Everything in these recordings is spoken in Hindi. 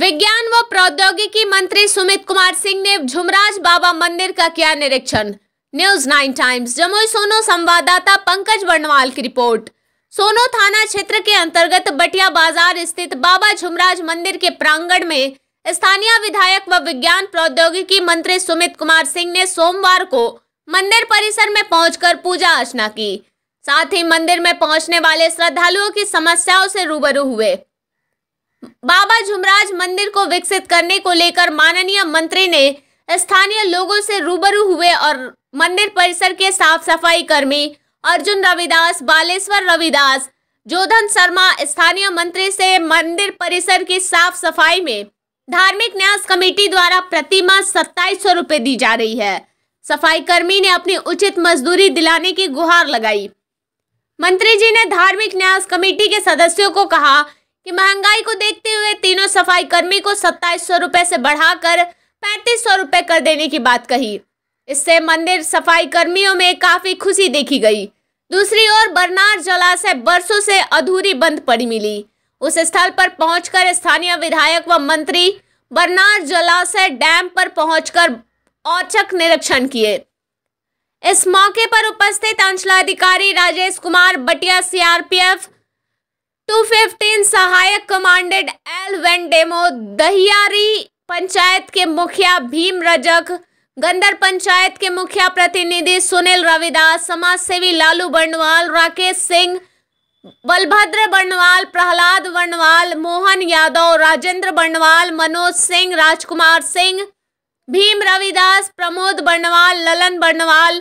विज्ञान व प्रौद्योगिकी मंत्री सुमित कुमार सिंह ने झुमराज बाबा मंदिर का किया निरीक्षण news nine times Jamui Sono संवाददाता पंकज बर्णवाल की रिपोर्ट सोनो थाना क्षेत्र के अंतर्गत बटिया बाजार स्थित बाबा झुमराज मंदिर के प्रांगण में स्थानीय विधायक व विज्ञान प्रौद्योगिकी मंत्री सुमित कुमार सिंह ने सोमवार को मंदिर परिसर में पहुंचकर पूजा अर्चना की साथ ही मंदिर में पहुंचने वाले श्रद्धालुओं की समस्याओं से रूबरू हुए बाबा झुमराज मंदिर को विकसित करने को लेकर माननीय मंत्री ने स्थानीय लोगों से रूबरू हुए और मंदिर परिसर के साफ सफाई कर्मी अर्जुन रविदास बालेश्वर रविदास जोधन शर्मा स्थानीय मंत्री से मंदिर परिसर की साफ सफाई में धार्मिक न्यास कमेटी द्वारा प्रतिमा सत्ताईस सौ रूपए दी जा रही है सफाई कर्मी ने अपनी उचित मजदूरी दिलाने की गुहार लगाई मंत्री जी ने धार्मिक न्यास कमेटी के सदस्यों को कहा कि महंगाई को देखते हुए तीनों सफाई कर्मी को सत्ताईस सौ रुपए से बढ़ाकर पैंतीस सौ रुपए कर देने की बात कही इससे मंदिर सफाई कर्मियों में काफी खुशी देखी गई दूसरी ओर बरनार जलाशय बरसों से अधूरी बंद पड़ी मिली उस स्थल पर पहुंचकर स्थानीय विधायक व मंत्री बरनार जलाशय डैम पर पहुंचकर औचक निरीक्षण किए इस मौके पर उपस्थित अंचलाधिकारी राजेश कुमार बटिया सीआरपीएफ आर 215 सहायक कमांडेंट एल वेंडेमो दहियारी पंचायत के मुखिया भीम रजक गंदर पंचायत के मुखिया प्रतिनिधि सुनील रविदास समाज सेवी लालू बर्णवाल राकेश सिंह बलभद्र बर्णवाल प्रहलाद बर्णवाल मोहन यादव राजेंद्र बर्णवाल मनोज सिंह राजकुमार सिंह भीम रविदास प्रमोद बर्णवाल ललन बर्णवाल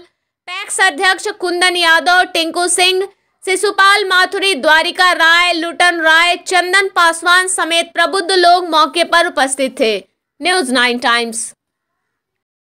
पैक्स अध्यक्ष कुंदन यादव टिंकू सिंह शिशुपाल माथुरी द्वारिका राय लुटन राय चंदन पासवान समेत प्रबुद्ध लोग मौके पर उपस्थित थे न्यूज नाइन टाइम्स